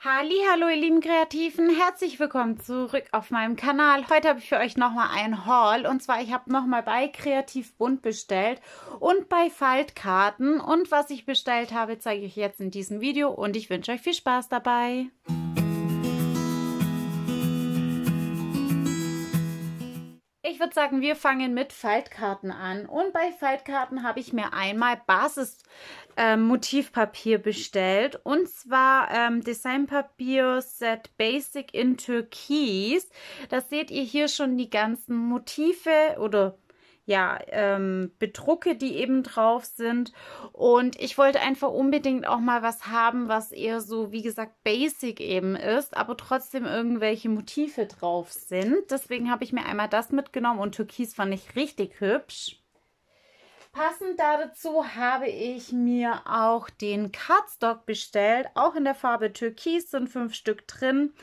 Hallo, ihr lieben Kreativen, herzlich willkommen zurück auf meinem Kanal. Heute habe ich für euch nochmal ein Haul und zwar ich habe nochmal bei Kreativ Bunt bestellt und bei Faltkarten und was ich bestellt habe, zeige ich euch jetzt in diesem Video und ich wünsche euch viel Spaß dabei. Mhm. Ich würde sagen, wir fangen mit Faltkarten an. Und bei Faltkarten habe ich mir einmal Basismotivpapier ähm, bestellt. Und zwar ähm, Designpapier Set Basic in Türkis. Das seht ihr hier schon die ganzen Motive oder ja, ähm, Bedrucke, die eben drauf sind. Und ich wollte einfach unbedingt auch mal was haben, was eher so, wie gesagt, basic eben ist, aber trotzdem irgendwelche Motive drauf sind. Deswegen habe ich mir einmal das mitgenommen und Türkis fand ich richtig hübsch. Passend dazu habe ich mir auch den Cardstock bestellt, auch in der Farbe Türkis, sind fünf Stück drin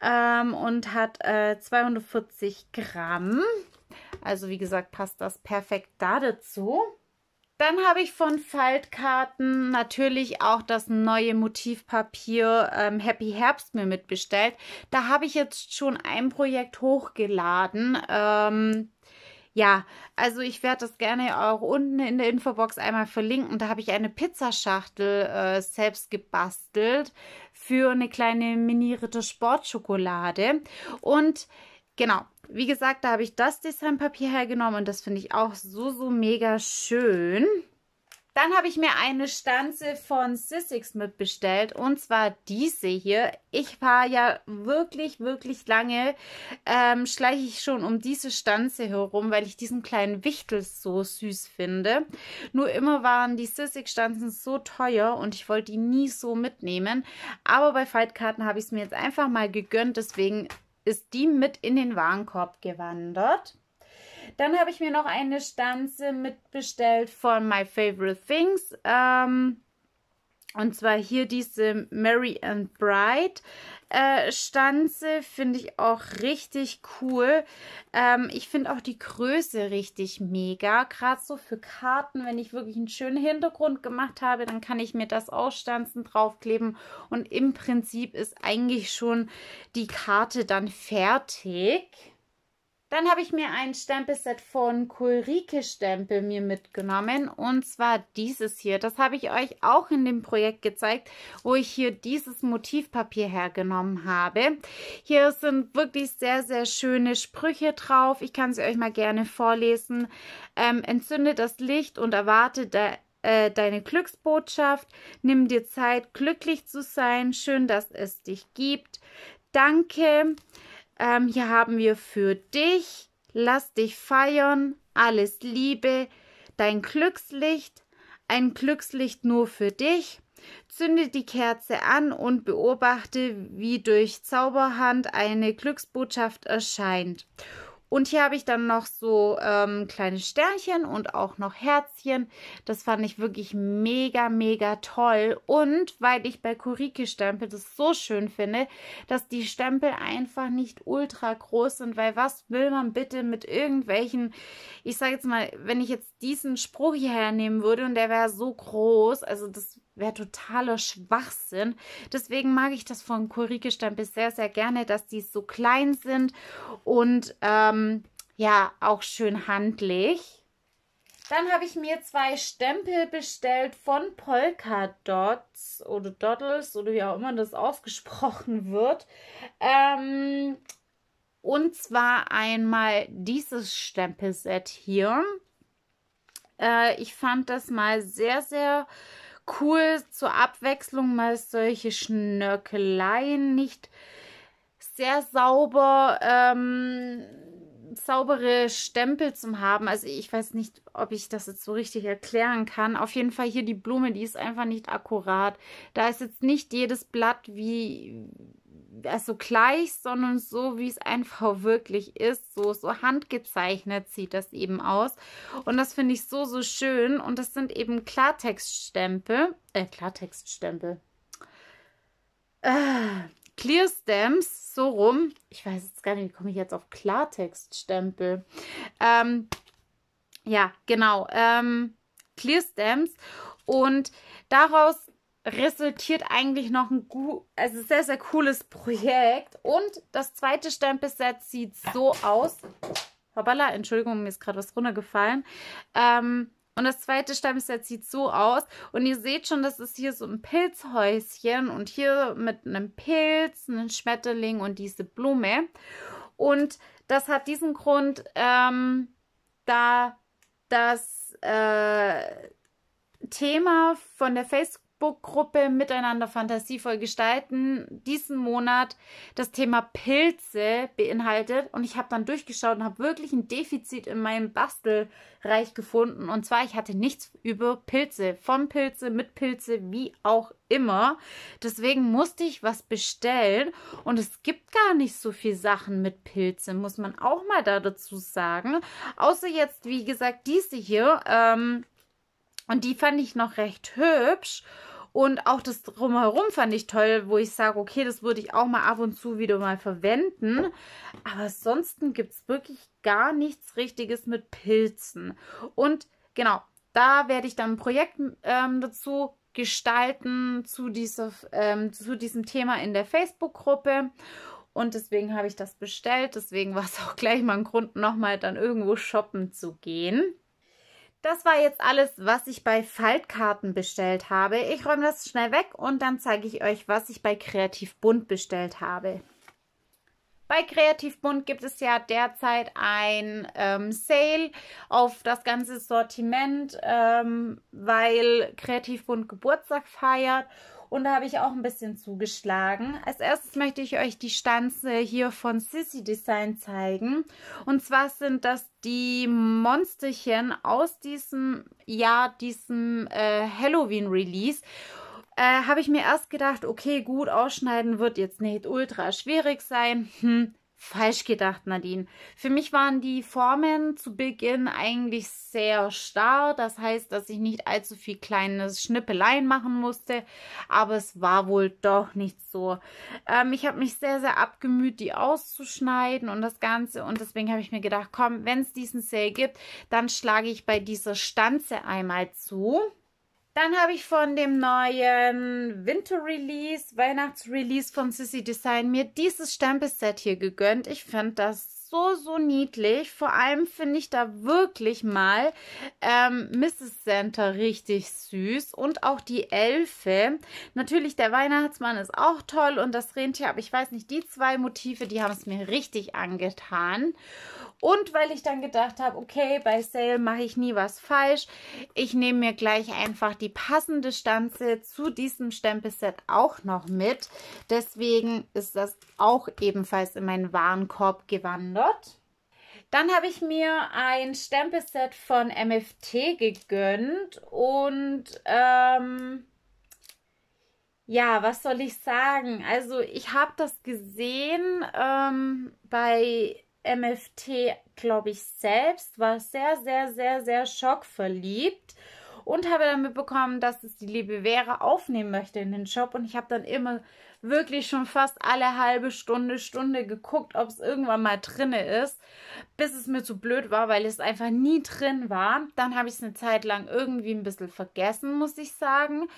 ähm, und hat äh, 240 Gramm. Also wie gesagt, passt das perfekt da dazu. Dann habe ich von Faltkarten natürlich auch das neue Motivpapier ähm, Happy Herbst mir mitbestellt. Da habe ich jetzt schon ein Projekt hochgeladen. Ähm, ja, also ich werde das gerne auch unten in der Infobox einmal verlinken. Da habe ich eine Pizzaschachtel äh, selbst gebastelt für eine kleine Mini-Ritter-Sportschokolade. Und Genau. Wie gesagt, da habe ich das Designpapier hergenommen und das finde ich auch so, so mega schön. Dann habe ich mir eine Stanze von Sissix mitbestellt und zwar diese hier. Ich war ja wirklich, wirklich lange, ähm, schleiche ich schon um diese Stanze herum, weil ich diesen kleinen Wichtel so süß finde. Nur immer waren die Sissix-Stanzen so teuer und ich wollte die nie so mitnehmen. Aber bei Faltkarten habe ich es mir jetzt einfach mal gegönnt, deswegen ist die mit in den Warenkorb gewandert. Dann habe ich mir noch eine Stanze mitbestellt von My Favorite Things. Ähm, und zwar hier diese Mary and Bride äh, Stanze finde ich auch richtig cool. Ähm, ich finde auch die Größe richtig mega. Gerade so für Karten, wenn ich wirklich einen schönen Hintergrund gemacht habe, dann kann ich mir das ausstanzen, draufkleben. Und im Prinzip ist eigentlich schon die Karte dann fertig. Dann habe ich mir ein Stempelset von Kulrike Stempel mir mitgenommen und zwar dieses hier. Das habe ich euch auch in dem Projekt gezeigt, wo ich hier dieses Motivpapier hergenommen habe. Hier sind wirklich sehr, sehr schöne Sprüche drauf. Ich kann sie euch mal gerne vorlesen. Ähm, entzünde das Licht und erwarte da äh, deine Glücksbotschaft. Nimm dir Zeit, glücklich zu sein. Schön, dass es dich gibt. Danke. Danke. Ähm, hier haben wir für dich, lass dich feiern, alles Liebe, dein Glückslicht, ein Glückslicht nur für dich. Zünde die Kerze an und beobachte, wie durch Zauberhand eine Glücksbotschaft erscheint. Und hier habe ich dann noch so ähm, kleine Sternchen und auch noch Herzchen. Das fand ich wirklich mega, mega toll. Und weil ich bei Kuriki Stempel das so schön finde, dass die Stempel einfach nicht ultra groß sind, weil was will man bitte mit irgendwelchen, ich sage jetzt mal, wenn ich jetzt diesen Spruch hierher nehmen würde und der wäre so groß, also das wäre totaler Schwachsinn. Deswegen mag ich das von Kurikestampel sehr, sehr gerne, dass die so klein sind und ähm, ja, auch schön handlich. Dann habe ich mir zwei Stempel bestellt von Polka Dots oder Doddles oder wie auch immer das ausgesprochen wird. Ähm, und zwar einmal dieses Stempelset hier. Äh, ich fand das mal sehr, sehr äh, cool zur Abwechslung mal solche Schnörkeleien, nicht sehr sauber, ähm, saubere Stempel zum haben. Also ich weiß nicht, ob ich das jetzt so richtig erklären kann. Auf jeden Fall hier die Blume, die ist einfach nicht akkurat. Da ist jetzt nicht jedes Blatt wie es so gleichst, sondern so, wie es einfach wirklich ist. So, so handgezeichnet sieht das eben aus. Und das finde ich so, so schön. Und das sind eben Klartextstempel, äh, Klartextstempel. Äh, Clear Stamps, so rum. Ich weiß jetzt gar nicht, wie komme ich jetzt auf Klartextstempel? Ähm, ja, genau. Ähm, Clear Stamps. Und daraus resultiert eigentlich noch ein also sehr, sehr cooles Projekt. Und das zweite Stempelset sieht so aus. Hoppala, Entschuldigung, mir ist gerade was runtergefallen. Ähm, und das zweite Stammset sieht so aus. Und ihr seht schon, das ist hier so ein Pilzhäuschen und hier mit einem Pilz, einem Schmetterling und diese Blume. Und das hat diesen Grund, ähm, da das äh, Thema von der Facebook Facebook-Gruppe Miteinander fantasievoll gestalten diesen Monat das Thema Pilze beinhaltet. Und ich habe dann durchgeschaut und habe wirklich ein Defizit in meinem Bastelreich gefunden. Und zwar, ich hatte nichts über Pilze, von Pilze, mit Pilze, wie auch immer. Deswegen musste ich was bestellen. Und es gibt gar nicht so viel Sachen mit Pilze, muss man auch mal da dazu sagen. Außer jetzt, wie gesagt, diese hier. Ähm, und die fand ich noch recht hübsch. Und auch das drumherum fand ich toll, wo ich sage, okay, das würde ich auch mal ab und zu wieder mal verwenden. Aber ansonsten gibt es wirklich gar nichts Richtiges mit Pilzen. Und genau, da werde ich dann ein Projekt ähm, dazu gestalten, zu, dieser, ähm, zu diesem Thema in der Facebook-Gruppe. Und deswegen habe ich das bestellt. Deswegen war es auch gleich mal ein Grund, nochmal dann irgendwo shoppen zu gehen. Das war jetzt alles, was ich bei Faltkarten bestellt habe. Ich räume das schnell weg und dann zeige ich euch, was ich bei Kreativ Bunt bestellt habe. Bei Kreativ Bunt gibt es ja derzeit ein ähm, Sale auf das ganze Sortiment, ähm, weil Kreativ Bunt Geburtstag feiert und da habe ich auch ein bisschen zugeschlagen. Als erstes möchte ich euch die Stanze hier von Sissy Design zeigen. Und zwar sind das die Monsterchen aus diesem Jahr, diesem äh, Halloween-Release. Äh, habe ich mir erst gedacht, okay, gut, ausschneiden wird jetzt nicht ultra schwierig sein. Hm, Falsch gedacht, Nadine. Für mich waren die Formen zu Beginn eigentlich sehr starr. Das heißt, dass ich nicht allzu viel kleines Schnippeleien machen musste. Aber es war wohl doch nicht so. Ähm, ich habe mich sehr, sehr abgemüht, die auszuschneiden und das Ganze. Und deswegen habe ich mir gedacht, komm, wenn es diesen Sale gibt, dann schlage ich bei dieser Stanze einmal zu. Dann habe ich von dem neuen Winter-Release, Weihnachts-Release von Sissy Design mir dieses Stempelset hier gegönnt. Ich fand das so, so niedlich. Vor allem finde ich da wirklich mal ähm, Mrs. Santa richtig süß und auch die Elfe. Natürlich, der Weihnachtsmann ist auch toll und das Rentier, aber ich weiß nicht, die zwei Motive, die haben es mir richtig angetan. Und weil ich dann gedacht habe, okay, bei Sale mache ich nie was falsch. Ich nehme mir gleich einfach die passende Stanze zu diesem Stempelset auch noch mit. Deswegen ist das auch ebenfalls in meinen Warenkorb gewandert. Dann habe ich mir ein Stempelset von MFT gegönnt und ähm, ja, was soll ich sagen? Also ich habe das gesehen ähm, bei MFT, glaube ich, selbst, war sehr, sehr, sehr, sehr schockverliebt und habe dann mitbekommen, dass es die liebe Vera aufnehmen möchte in den Shop und ich habe dann immer wirklich schon fast alle halbe Stunde, Stunde geguckt, ob es irgendwann mal drinne ist, bis es mir zu blöd war, weil es einfach nie drin war. Dann habe ich es eine Zeit lang irgendwie ein bisschen vergessen, muss ich sagen.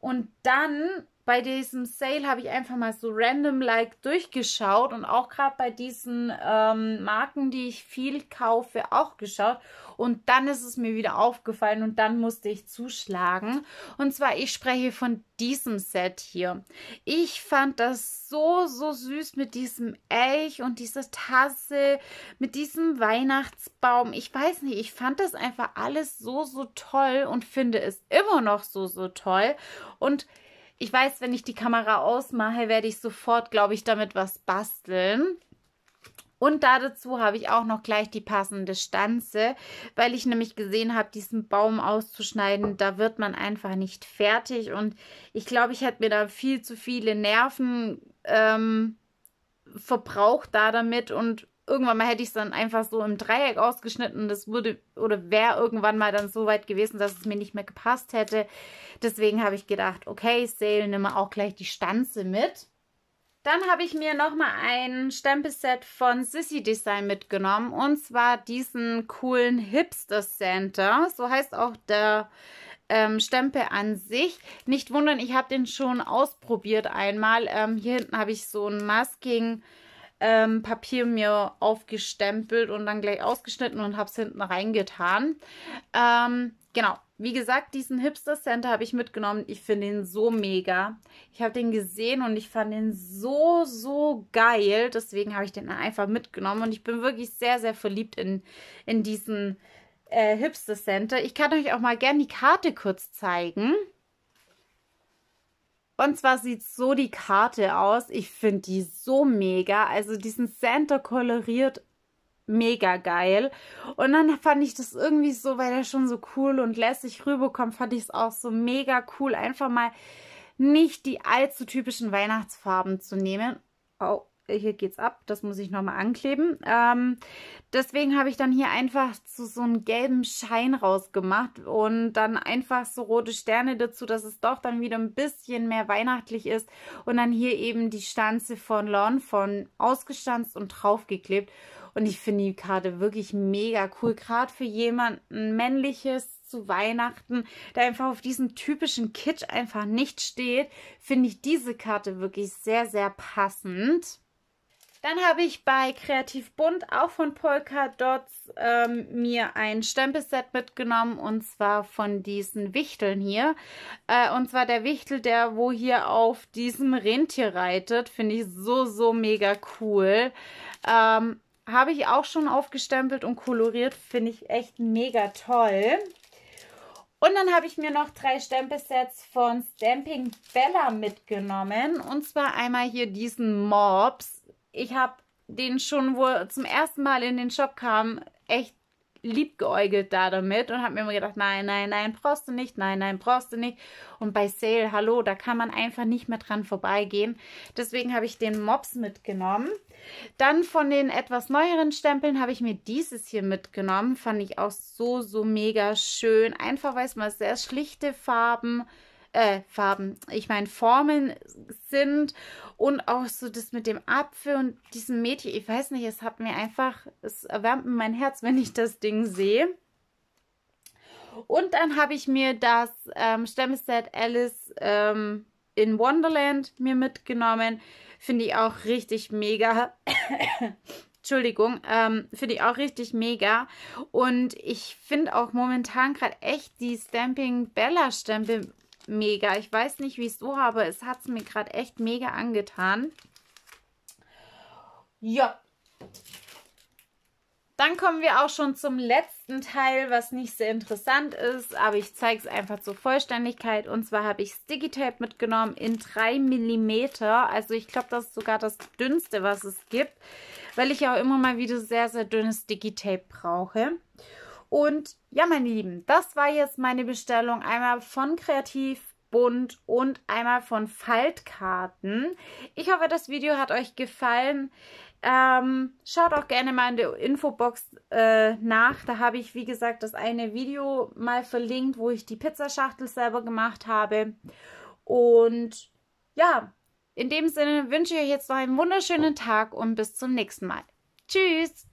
Und dann bei diesem Sale habe ich einfach mal so random like durchgeschaut und auch gerade bei diesen ähm, Marken, die ich viel kaufe, auch geschaut. Und dann ist es mir wieder aufgefallen und dann musste ich zuschlagen. Und zwar, ich spreche von diesem Set hier. Ich fand das so, so süß mit diesem Elch und dieser Tasse, mit diesem Weihnachtsbaum. Ich weiß nicht, ich fand das einfach alles so, so toll und finde es immer noch so, so toll. Und ich weiß, wenn ich die Kamera ausmache, werde ich sofort, glaube ich, damit was basteln. Und dazu habe ich auch noch gleich die passende Stanze, weil ich nämlich gesehen habe, diesen Baum auszuschneiden, da wird man einfach nicht fertig. Und ich glaube, ich hätte mir da viel zu viele Nerven ähm, verbraucht da damit und irgendwann mal hätte ich es dann einfach so im Dreieck ausgeschnitten. Das würde oder wäre irgendwann mal dann so weit gewesen, dass es mir nicht mehr gepasst hätte. Deswegen habe ich gedacht, okay, Sale, nimm auch gleich die Stanze mit. Dann habe ich mir nochmal ein Stempelset von Sissy Design mitgenommen. Und zwar diesen coolen Hipster Center. So heißt auch der ähm, Stempel an sich. Nicht wundern, ich habe den schon ausprobiert einmal. Ähm, hier hinten habe ich so ein Masking ähm, Papier mir aufgestempelt und dann gleich ausgeschnitten und habe es hinten reingetan. Ähm, genau, wie gesagt, diesen Hipster Center habe ich mitgenommen. Ich finde ihn so mega. Ich habe den gesehen und ich fand ihn so, so geil. Deswegen habe ich den einfach mitgenommen und ich bin wirklich sehr, sehr verliebt in, in diesen äh, Hipster Center. Ich kann euch auch mal gerne die Karte kurz zeigen. Und zwar sieht so die Karte aus. Ich finde die so mega. Also diesen Center koloriert mega geil. Und dann fand ich das irgendwie so, weil er schon so cool und lässig rüberkommt, fand ich es auch so mega cool, einfach mal nicht die allzu typischen Weihnachtsfarben zu nehmen. Oh, hier geht's ab, das muss ich nochmal ankleben. Ähm, deswegen habe ich dann hier einfach so, so einen gelben Schein rausgemacht und dann einfach so rote Sterne dazu, dass es doch dann wieder ein bisschen mehr weihnachtlich ist. Und dann hier eben die Stanze von Lon von ausgestanzt und draufgeklebt. Und ich finde die Karte wirklich mega cool, gerade für jemanden männliches zu Weihnachten, der einfach auf diesen typischen Kitsch einfach nicht steht, finde ich diese Karte wirklich sehr, sehr passend. Dann habe ich bei Kreativ Bunt auch von Polka Dots ähm, mir ein Stempelset mitgenommen und zwar von diesen Wichteln hier. Äh, und zwar der Wichtel, der wo hier auf diesem Rentier reitet, finde ich so, so mega cool. Ähm, habe ich auch schon aufgestempelt und koloriert, finde ich echt mega toll. Und dann habe ich mir noch drei Stempelsets von Stamping Bella mitgenommen. Und zwar einmal hier diesen Mobs ich habe den schon, wo er zum ersten Mal in den Shop kam, echt liebgeäugelt da damit und habe mir immer gedacht, nein, nein, nein, brauchst du nicht, nein, nein, brauchst du nicht. Und bei Sale, hallo, da kann man einfach nicht mehr dran vorbeigehen. Deswegen habe ich den Mops mitgenommen. Dann von den etwas neueren Stempeln habe ich mir dieses hier mitgenommen. Fand ich auch so, so mega schön. Einfach, weil es mal sehr schlichte Farben sind äh, Farben, ich meine Formen sind und auch so das mit dem Apfel und diesem Mädchen, ich weiß nicht, es hat mir einfach, es erwärmt mein Herz, wenn ich das Ding sehe. Und dann habe ich mir das ähm, Stemmeset Alice ähm, in Wonderland mir mitgenommen. Finde ich auch richtig mega. Entschuldigung, ähm, finde ich auch richtig mega. Und ich finde auch momentan gerade echt die Stamping Bella Stempel mega. Ich weiß nicht, wie es so habe. Es hat es mir gerade echt mega angetan. Ja. Dann kommen wir auch schon zum letzten Teil, was nicht sehr interessant ist, aber ich zeige es einfach zur Vollständigkeit. Und zwar habe ich Sticky Tape mitgenommen in 3 mm. Also ich glaube, das ist sogar das dünnste, was es gibt, weil ich auch immer mal wieder sehr, sehr dünnes Sticky Tape brauche. Und ja, meine Lieben, das war jetzt meine Bestellung einmal von Kreativ Bunt und einmal von Faltkarten. Ich hoffe, das Video hat euch gefallen. Ähm, schaut auch gerne mal in der Infobox äh, nach. Da habe ich, wie gesagt, das eine Video mal verlinkt, wo ich die Pizzaschachtel selber gemacht habe. Und ja, in dem Sinne wünsche ich euch jetzt noch einen wunderschönen Tag und bis zum nächsten Mal. Tschüss!